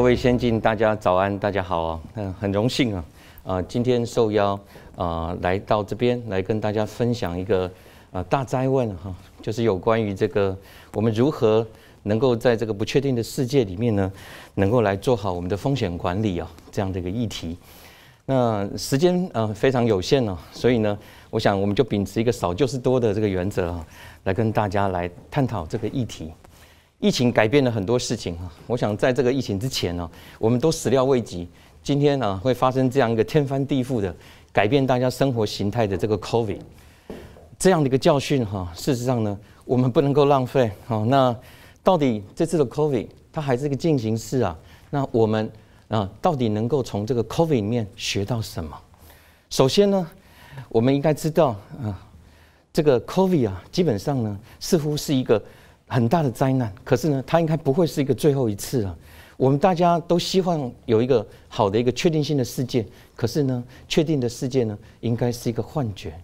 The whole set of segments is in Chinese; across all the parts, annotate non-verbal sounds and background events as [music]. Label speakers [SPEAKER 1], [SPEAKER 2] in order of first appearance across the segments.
[SPEAKER 1] 各位先进，大家早安，大家好啊！嗯，很荣幸啊，啊，今天受邀啊来到这边来跟大家分享一个啊大灾问哈，就是有关于这个我们如何能够在这个不确定的世界里面呢，能够来做好我们的风险管理啊这样的一个议题。那时间嗯非常有限哦，所以呢，我想我们就秉持一个少就是多的这个原则啊，来跟大家来探讨这个议题。疫情改变了很多事情啊！我想在这个疫情之前呢，我们都始料未及，今天呢会发生这样一个天翻地覆的改变，大家生活形态的这个 Covid 这样的一个教训哈。事实上呢，我们不能够浪费哦。那到底这次的 Covid 它还是一个进行式啊？那我们啊，到底能够从这个 Covid 里面学到什么？首先呢，我们应该知道啊，这个 Covid 啊，基本上呢，似乎是一个。很大的灾难，可是呢，它应该不会是一个最后一次啊。我们大家都希望有一个好的一个确定性的世界，可是呢，确定的世界呢，应该是一个幻觉。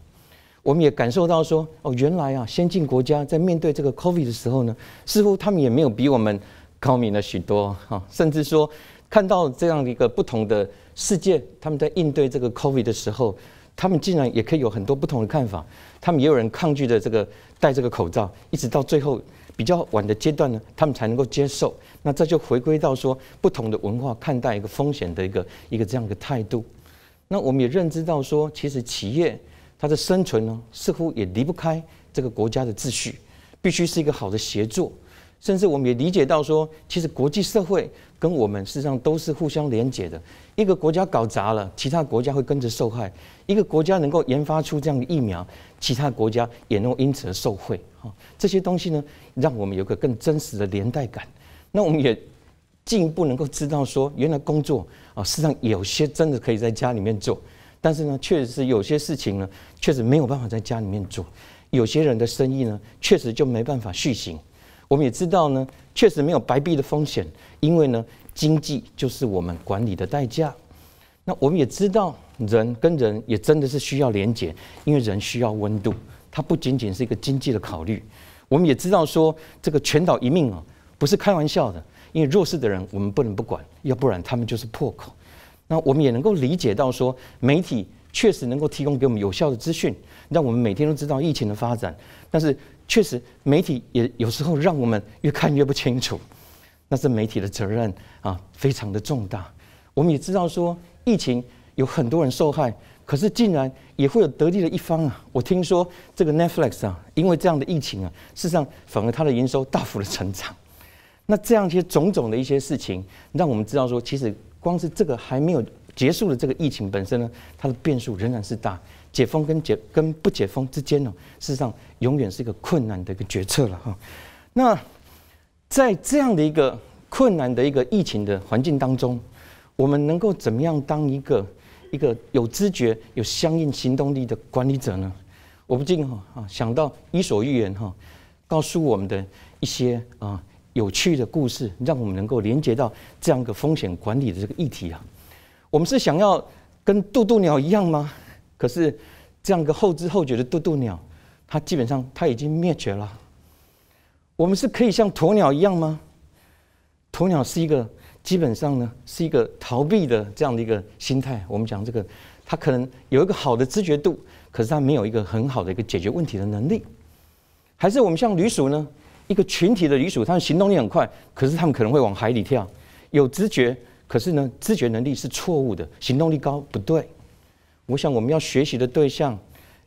[SPEAKER 1] 我们也感受到说，哦，原来啊，先进国家在面对这个 Covid 的时候呢，似乎他们也没有比我们高明了许多哈，甚至说，看到这样的一个不同的世界，他们在应对这个 Covid 的时候，他们竟然也可以有很多不同的看法。他们也有人抗拒着这个戴这个口罩，一直到最后。比较晚的阶段呢，他们才能够接受。那这就回归到说，不同的文化看待一个风险的一个一个这样的态度。那我们也认知到说，其实企业它的生存呢，似乎也离不开这个国家的秩序，必须是一个好的协作。甚至我们也理解到说，其实国际社会跟我们事实上都是互相连结的。一个国家搞砸了，其他国家会跟着受害；一个国家能够研发出这样的疫苗，其他国家也能因此而受惠。哈，这些东西呢，让我们有个更真实的连带感。那我们也进一步能够知道说，原来工作啊，事实上有些真的可以在家里面做，但是呢，确实是有些事情呢，确实没有办法在家里面做。有些人的生意呢，确实就没办法续行。我们也知道呢，确实没有白币的风险，因为呢，经济就是我们管理的代价。那我们也知道，人跟人也真的是需要连接，因为人需要温度，它不仅仅是一个经济的考虑。我们也知道说，这个全岛一命啊，不是开玩笑的，因为弱势的人我们不能不管，要不然他们就是破口。那我们也能够理解到说，媒体确实能够提供给我们有效的资讯，让我们每天都知道疫情的发展，但是。确实，媒体也有时候让我们越看越不清楚，那是媒体的责任啊，非常的重大。我们也知道说，疫情有很多人受害，可是竟然也会有得利的一方啊。我听说这个 Netflix 啊，因为这样的疫情啊，事实上反而它的营收大幅的成长。那这样一些种种的一些事情，让我们知道说，其实光是这个还没有结束的这个疫情本身呢，它的变数仍然是大。解封跟解跟不解封之间呢，事实上永远是一个困难的一个决策了哈。那在这样的一个困难的一个疫情的环境当中，我们能够怎么样当一个一个有知觉、有相应行动力的管理者呢？我不禁哈啊想到伊索寓言哈，告诉我们的一些啊有趣的故事，让我们能够连接到这样一个风险管理的这个议题啊。我们是想要跟渡渡鸟一样吗？可是，这样一个后知后觉的渡渡鸟，它基本上它已经灭绝了。我们是可以像鸵鸟一样吗？鸵鸟是一个基本上呢，是一个逃避的这样的一个心态。我们讲这个，它可能有一个好的知觉度，可是它没有一个很好的一个解决问题的能力。还是我们像旅鼠呢？一个群体的旅鼠，它们行动力很快，可是它们可能会往海里跳。有知觉，可是呢，知觉能力是错误的，行动力高不对。我想我们要学习的对象，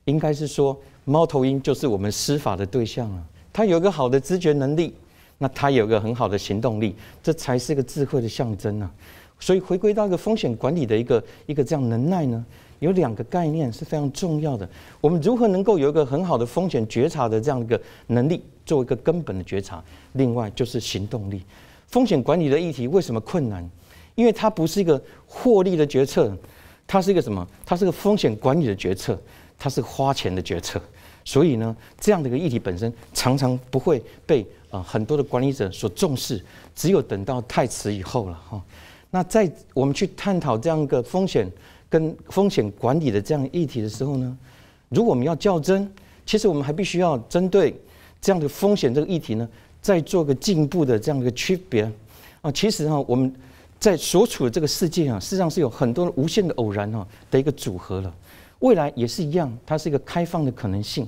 [SPEAKER 1] 应该是说，猫头鹰就是我们施法的对象啊。它有一个好的知觉能力，那它有一个很好的行动力，这才是一个智慧的象征啊。所以回归到一个风险管理的一个一个这样能耐呢，有两个概念是非常重要的。我们如何能够有一个很好的风险觉察的这样一个能力，做一个根本的觉察？另外就是行动力。风险管理的议题为什么困难？因为它不是一个获利的决策。它是一个什么？它是个风险管理的决策，它是花钱的决策，所以呢，这样的一个议题本身常常不会被啊很多的管理者所重视，只有等到太迟以后了哈。那在我们去探讨这样一个风险跟风险管理的这样议题的时候呢，如果我们要较真，其实我们还必须要针对这样的风险这个议题呢，再做个进一步的这样一个区别啊。其实哈，我们。在所处的这个世界啊，实际上是有很多无限的偶然哦的一个组合了。未来也是一样，它是一个开放的可能性。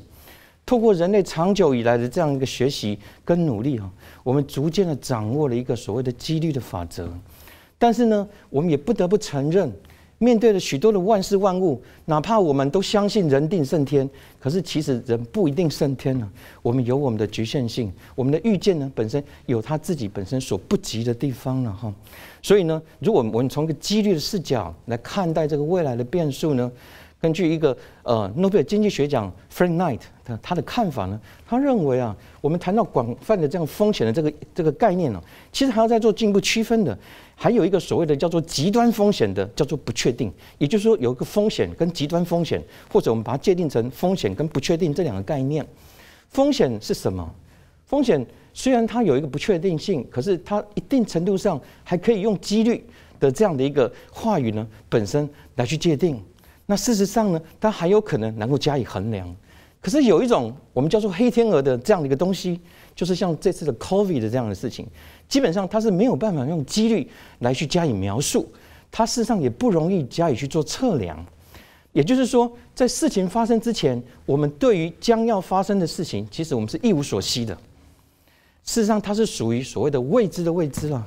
[SPEAKER 1] 透过人类长久以来的这样一个学习跟努力啊，我们逐渐的掌握了一个所谓的几率的法则。但是呢，我们也不得不承认。面对了许多的万事万物，哪怕我们都相信人定胜天，可是其实人不一定胜天呢？我们有我们的局限性，我们的预见呢本身有他自己本身所不及的地方了哈。所以呢，如果我们从一个几率的视角来看待这个未来的变数呢？根据一个呃诺贝尔经济学奖 Frank Knight 的他的看法呢，他认为啊，我们谈到广泛的这样风险的这个这个概念呢，其实还要再做进一步区分的，还有一个所谓的叫做极端风险的叫做不确定，也就是说有一个风险跟极端风险，或者我们把它界定成风险跟不确定这两个概念。风险是什么？风险虽然它有一个不确定性，可是它一定程度上还可以用几率的这样的一个话语呢本身来去界定。那事实上呢，它还有可能能够加以衡量。可是有一种我们叫做黑天鹅的这样的一个东西，就是像这次的 COVID 的这样的事情，基本上它是没有办法用几率来去加以描述，它事实上也不容易加以去做测量。也就是说，在事情发生之前，我们对于将要发生的事情，其实我们是一无所知的。事实上，它是属于所谓的未知的未知了。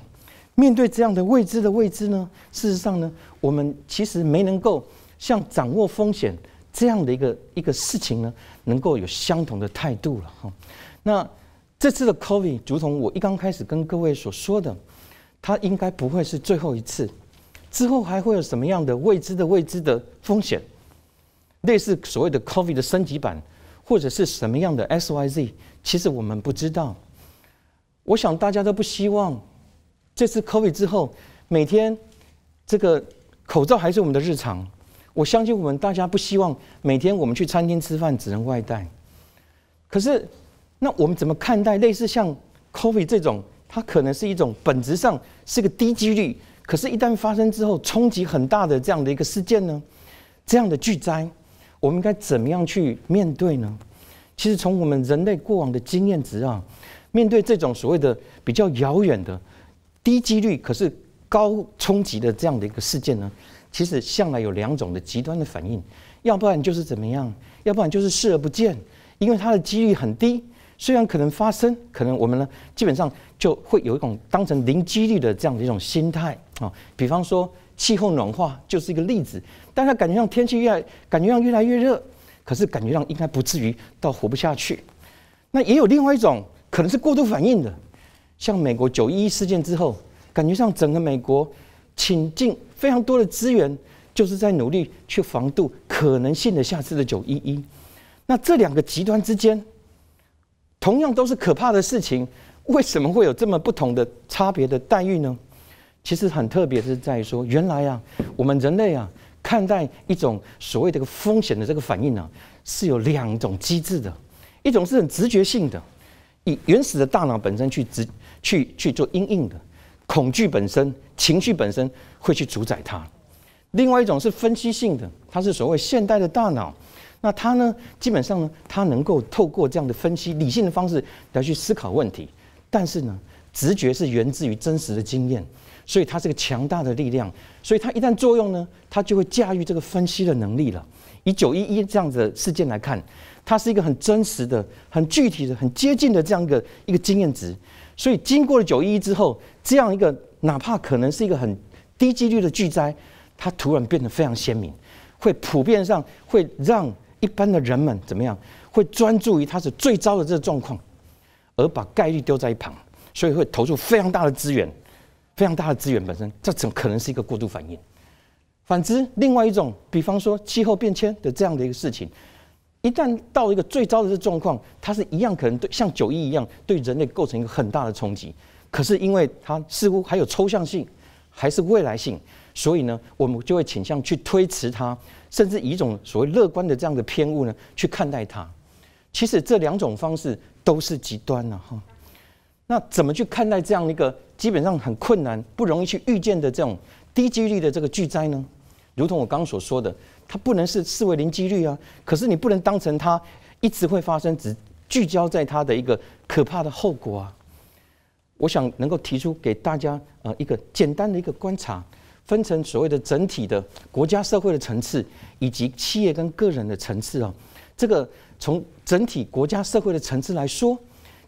[SPEAKER 1] 面对这样的未知的未知呢，事实上呢，我们其实没能够。像掌握风险这样的一个一个事情呢，能够有相同的态度了哈。那这次的 COVID，如同我一刚开始跟各位所说的，它应该不会是最后一次，之后还会有什么样的未知的未知的风险，类似所谓的 COVID 的升级版，或者是什么样的 S Y Z，其实我们不知道。我想大家都不希望这次 COVID 之后，每天这个口罩还是我们的日常。我相信我们大家不希望每天我们去餐厅吃饭只能外带。可是，那我们怎么看待类似像 coffee 这种，它可能是一种本质上是个低几率，可是一旦发生之后冲击很大的这样的一个事件呢？这样的巨灾，我们应该怎么样去面对呢？其实从我们人类过往的经验值啊，面对这种所谓的比较遥远的低几率可是高冲击的这样的一个事件呢？其实向来有两种的极端的反应，要不然就是怎么样，要不然就是视而不见，因为它的几率很低，虽然可能发生，可能我们呢基本上就会有一种当成零几率的这样的一种心态啊。比方说气候暖化就是一个例子，但它感觉上天气越来感觉上越来越热，可是感觉上应该不至于到活不下去。那也有另外一种可能是过度反应的，像美国九一一事件之后，感觉上整个美国。倾尽非常多的资源，就是在努力去防堵可能性的下次的九一一。那这两个极端之间，同样都是可怕的事情，为什么会有这么不同的差别的待遇呢？其实很特别是，在说原来啊，我们人类啊，看待一种所谓的个风险的这个反应呢，是有两种机制的，一种是很直觉性的，以原始的大脑本身去直去去做应应的。恐惧本身、情绪本身会去主宰它。另外一种是分析性的，它是所谓现代的大脑。那它呢，基本上呢，它能够透过这样的分析、理性的方式来去思考问题。但是呢，直觉是源自于真实的经验，所以它是个强大的力量。所以它一旦作用呢，它就会驾驭这个分析的能力了。以九一一这样的事件来看，它是一个很真实的、很具体的、很接近的这样一个一个经验值。所以，经过了九一一之后，这样一个哪怕可能是一个很低几率的巨灾，它突然变得非常鲜明，会普遍上会让一般的人们怎么样？会专注于它是最糟的这个状况，而把概率丢在一旁，所以会投入非常大的资源，非常大的资源本身，这怎可能是一个过度反应？反之，另外一种，比方说气候变迁的这样的一个事情。一旦到一个最糟的这状况，它是一样可能对像九一一样对人类构成一个很大的冲击。可是因为它似乎还有抽象性，还是未来性，所以呢，我们就会倾向去推迟它，甚至以一种所谓乐观的这样的偏误呢去看待它。其实这两种方式都是极端了哈。那怎么去看待这样一个基本上很困难、不容易去预见的这种低几率的这个巨灾呢？如同我刚刚所说的，它不能是视为零几率啊。可是你不能当成它一直会发生，只聚焦在它的一个可怕的后果啊。我想能够提出给大家呃一个简单的一个观察，分成所谓的整体的国家社会的层次，以及企业跟个人的层次啊。这个从整体国家社会的层次来说，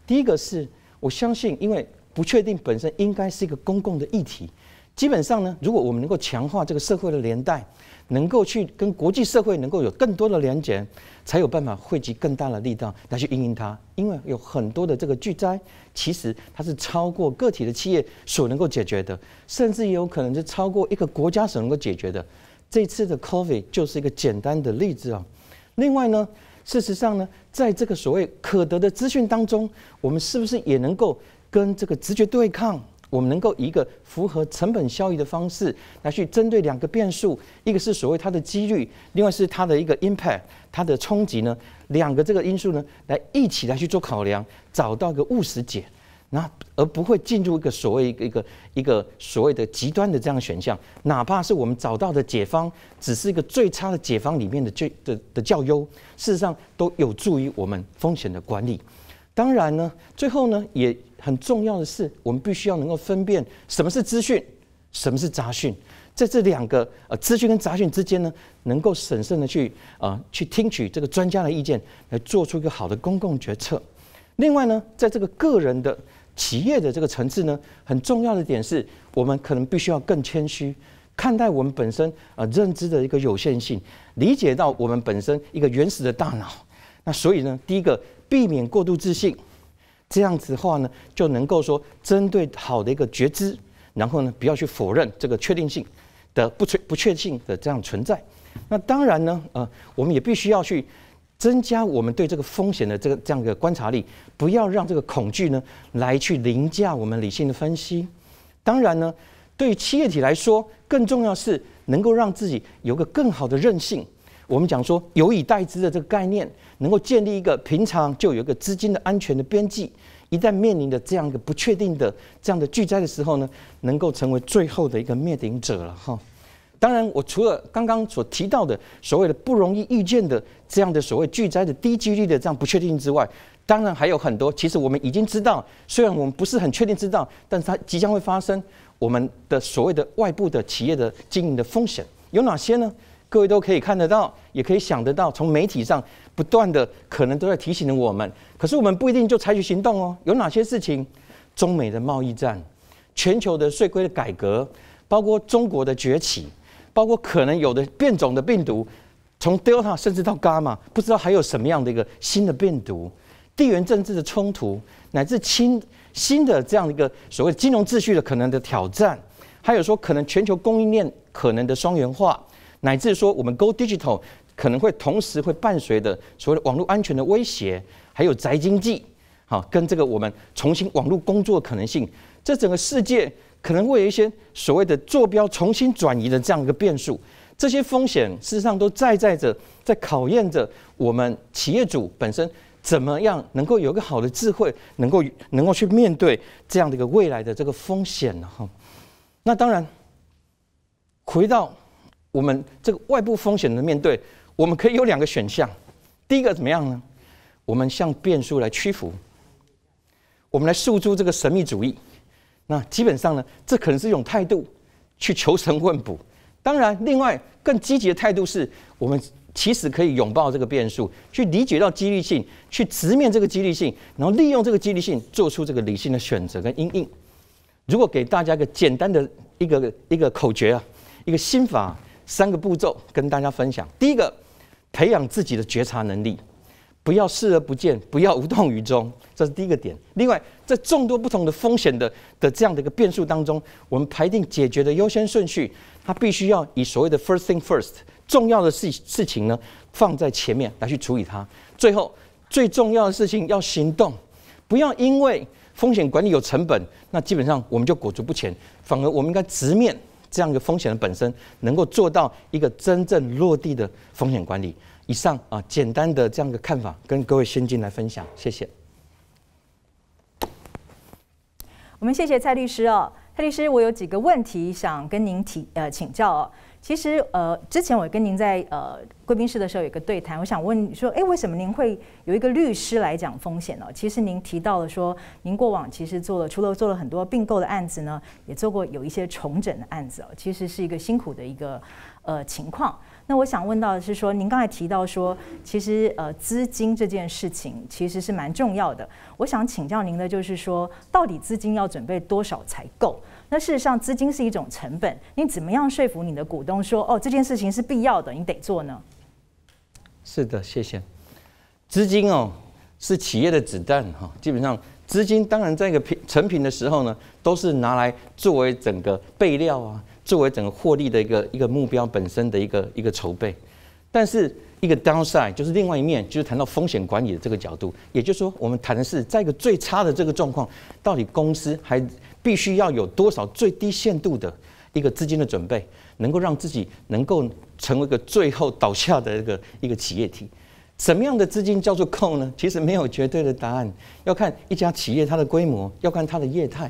[SPEAKER 1] 第一个是我相信，因为不确定本身应该是一个公共的议题。基本上呢，如果我们能够强化这个社会的连带，能够去跟国际社会能够有更多的连结，才有办法汇集更大的力量来去应对它。因为有很多的这个巨灾，其实它是超过个体的企业所能够解决的，甚至也有可能是超过一个国家所能够解决的。这次的 COVID 就是一个简单的例子啊。另外呢，事实上呢，在这个所谓可得的资讯当中，我们是不是也能够跟这个直觉对抗？我们能够一个符合成本效益的方式来去针对两个变数，一个是所谓它的几率，另外是它的一个 impact，它的冲击呢，两个这个因素呢，来一起来去做考量，找到一个务实解，那而不会进入一个所谓一个一个一个所谓的极端的这样选项，哪怕是我们找到的解方只是一个最差的解方里面的最的的较优，事实上都有助于我们风险的管理。当然呢，最后呢也。很重要的是，我们必须要能够分辨什么是资讯，什么是杂讯，在这两个呃资讯跟杂讯之间呢，能够审慎的去啊去听取这个专家的意见，来做出一个好的公共决策。另外呢，在这个个人的、企业的这个层次呢，很重要的点是我们可能必须要更谦虚看待我们本身呃认知的一个有限性，理解到我们本身一个原始的大脑。那所以呢，第一个避免过度自信。这样子的话呢，就能够说针对好的一个觉知，然后呢不要去否认这个确定性的不确不确性的这样存在。那当然呢，呃，我们也必须要去增加我们对这个风险的这个这样的观察力，不要让这个恐惧呢来去凌驾我们理性的分析。当然呢，对企业体来说，更重要是能够让自己有个更好的韧性。我们讲说有以待之的这个概念，能够建立一个平常就有一个资金的安全的边际，一旦面临的这样一个不确定的这样的巨灾的时候呢，能够成为最后的一个灭顶者了哈。当然，我除了刚刚所提到的所谓的不容易预见的这样的所谓巨灾的低几率的这样不确定性之外，当然还有很多。其实我们已经知道，虽然我们不是很确定知道，但是它即将会发生。我们的所谓的外部的企业的经营的风险有哪些呢？各位都可以看得到，也可以想得到，从媒体上不断的可能都在提醒我们，可是我们不一定就采取行动哦。有哪些事情？中美的贸易战，全球的税规的改革，包括中国的崛起，包括可能有的变种的病毒，从 Delta 甚至到 Gamma，不知道还有什么样的一个新的病毒，地缘政治的冲突，乃至新新的这样的一个所谓金融秩序的可能的挑战，还有说可能全球供应链可能的双元化。乃至说，我们 Go Digital 可能会同时会伴随的所谓的网络安全的威胁，还有宅经济，好，跟这个我们重新网络工作的可能性，这整个世界可能会有一些所谓的坐标重新转移的这样一个变数，这些风险事实上都载载着，在考验着我们企业主本身怎么样能够有一个好的智慧，能够能够去面对这样的一个未来的这个风险呢？哈，那当然回到。我们这个外部风险的面对，我们可以有两个选项。第一个怎么样呢？我们向变数来屈服，我们来诉诸这个神秘主义。那基本上呢，这可能是一种态度，去求神问卜。当然，另外更积极的态度是，我们其实可以拥抱这个变数，去理解到几率性，去直面这个几率性，然后利用这个几率性做出这个理性的选择跟因应如果给大家一个简单的一个一个口诀啊，一个心法。三个步骤跟大家分享。第一个，培养自己的觉察能力，不要视而不见，不要无动于衷，这是第一个点。另外，在众多不同的风险的的这样的一个变数当中，我们排定解决的优先顺序，它必须要以所谓的 “first thing first”，重要的事事情呢放在前面来去处理它。最后，最重要的事情要行动，不要因为风险管理有成本，那基本上我们就裹足不前，反而我们应该直面。这样一个风险的本身能够做到一个真正落地的风险管理。以上啊，简单的这样一个看法，跟各位先进来分享，谢谢。
[SPEAKER 2] 我们谢谢蔡律师哦，蔡律师，我有几个问题想跟您提呃请教哦。其实，呃，之前我跟您在呃贵宾室的时候有个对谈，我想问说，哎，为什么您会有一个律师来讲风险呢？其实您提到了说，您过往其实做了，除了做了很多并购的案子呢，也做过有一些重整的案子哦，其实是一个辛苦的一个呃情况。那我想问到的是说，您刚才提到说，其实呃资金这件事情其实是蛮重要的。我想请教您的就是说，到底资金要准备多少才够？那事实上，资金是一种成本。你怎么样说服你的股东说：“哦，这件事情是必要的，你得做呢？”
[SPEAKER 1] 是的，谢谢。资金哦，是企业的子弹哈。基本上，资金当然在一个品成品的时候呢，都是拿来作为整个备料啊，作为整个获利的一个一个目标本身的一个一个筹备。但是一个 downside 就是另外一面，就是谈到风险管理的这个角度，也就是说，我们谈的是在一个最差的这个状况，到底公司还。必须要有多少最低限度的一个资金的准备，能够让自己能够成为一个最后倒下的一个一个企业体？什么样的资金叫做扣呢？其实没有绝对的答案，要看一家企业它的规模，要看它的业态，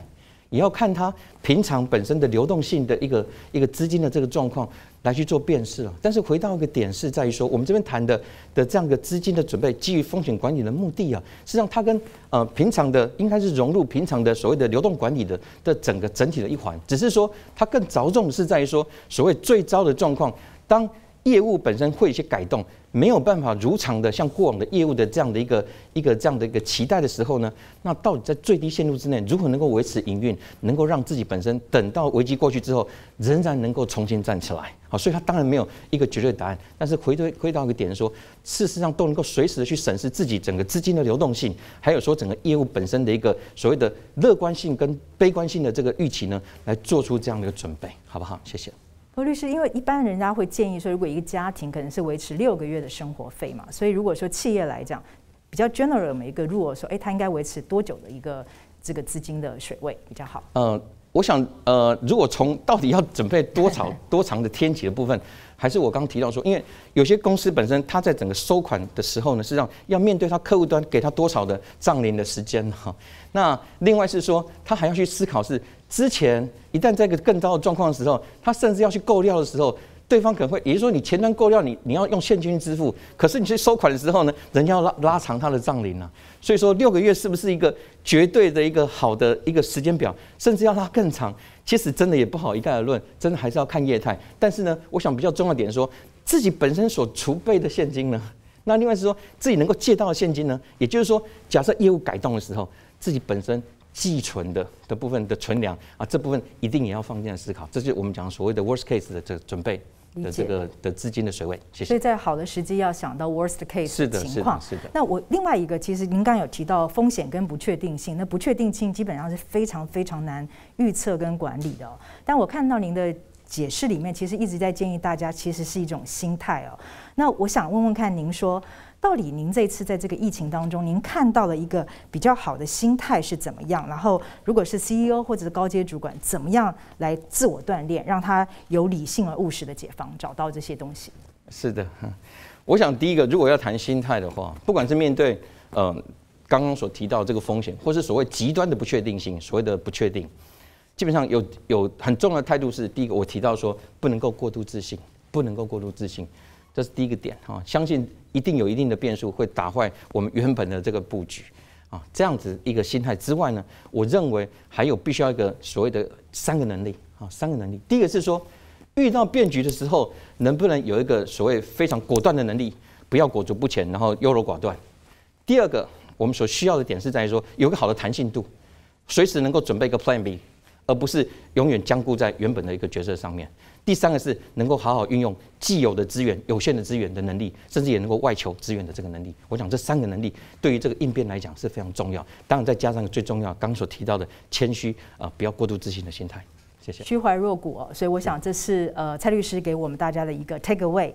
[SPEAKER 1] 也要看它平常本身的流动性的一个一个资金的这个状况。来去做辨识啊，但是回到一个点是，在于说我们这边谈的的这样的资金的准备，基于风险管理的目的啊，实际上它跟呃平常的应该是融入平常的所谓的流动管理的的整个整体的一环，只是说它更着重是在于说所谓最糟的状况当。业务本身会一些改动，没有办法如常的像过往的业务的这样的一个一个这样的一个期待的时候呢，那到底在最低限度之内如何能够维持营运，能够让自己本身等到危机过去之后，仍然能够重新站起来？好，所以它当然没有一个绝对答案，但是回推回到一个点说，事实上都能够随时的去审视自己整个资金的流动性，还有说整个业务本身的一个所谓的乐观性跟悲观性的这个预期呢，来做出这样的一个准备，好不好？谢谢。
[SPEAKER 2] 何律师，因为一般人家会建议说，如果一个家庭可能是维持六个月的生活费嘛，所以如果说企业来讲，比较 general 的一个，如果说，哎，他应该维持多久的一个这个资金的水位比较好？
[SPEAKER 1] 呃，我想，呃，如果从到底要准备多少 [laughs] 多长的天期的部分，还是我刚刚提到说，因为有些公司本身它在整个收款的时候呢，实际上要面对他客户端给他多少的账龄的时间哈，那另外是说，他还要去思考是。之前一旦在一个更糟的状况的时候，他甚至要去购料的时候，对方可能会，也就是说你前端购料你你要用现金支付，可是你去收款的时候呢，人家拉拉长他的账龄了。所以说六个月是不是一个绝对的一个好的一个时间表，甚至要拉更长，其实真的也不好一概而论，真的还是要看业态。但是呢，我想比较重要的点说，自己本身所储备的现金呢，那另外是说自己能够借到的现金呢，也就是说假设业务改动的时候，自己本身。寄存的的部分的存粮啊，这部分一定也要放进来思考，这是我们讲所谓的 worst case 的这准备的这个的资金的水位。谢谢。所以
[SPEAKER 2] 在好的时机要想到 worst case 情况。是的，是的。那我另外一个，其实您刚有提到风险跟不确定性，那不确定性基本上是非常非常难预测跟管理的。但我看到您的解释里面，其实一直在建议大家，其实是一种心态哦。那我想问问看，您说。到底您这次在这个疫情当中，您看到了一个比较好的心态是怎么样？然后，如果是 CEO 或者是高阶主管，怎么样来自我锻炼，让他有理性而务实的解放，找到这些东西？
[SPEAKER 1] 是的，[laughs] 我想第一个，如果要谈心态的话，不管是面对呃刚刚所提到这个风险，或是所谓极端的不确定性，所谓的不确定，基本上有有很重要的态度是：第一个，我提到说，不能够过度自信，不能够过度自信。这是第一个点哈，相信一定有一定的变数会打坏我们原本的这个布局啊，这样子一个心态之外呢，我认为还有必须要一个所谓的三个能力啊，三个能力。第一个是说，遇到变局的时候，能不能有一个所谓非常果断的能力，不要裹足不前，然后优柔寡断。第二个，我们所需要的点是在于说，有个好的弹性度，随时能够准备一个 Plan B，而不是永远僵固在原本的一个角色上面。第三个是能够好好运用既有的资源、有限的资源的能力，甚至也能够外求资源的这个能力。我想这三个能力对于这个应变来讲是非常重要。当然再加上最重要，刚所提到的谦虚啊，不要过度自信的心态。谢谢。虚
[SPEAKER 2] 怀若谷所以我想这是呃蔡律师给我们大家的一个 take away。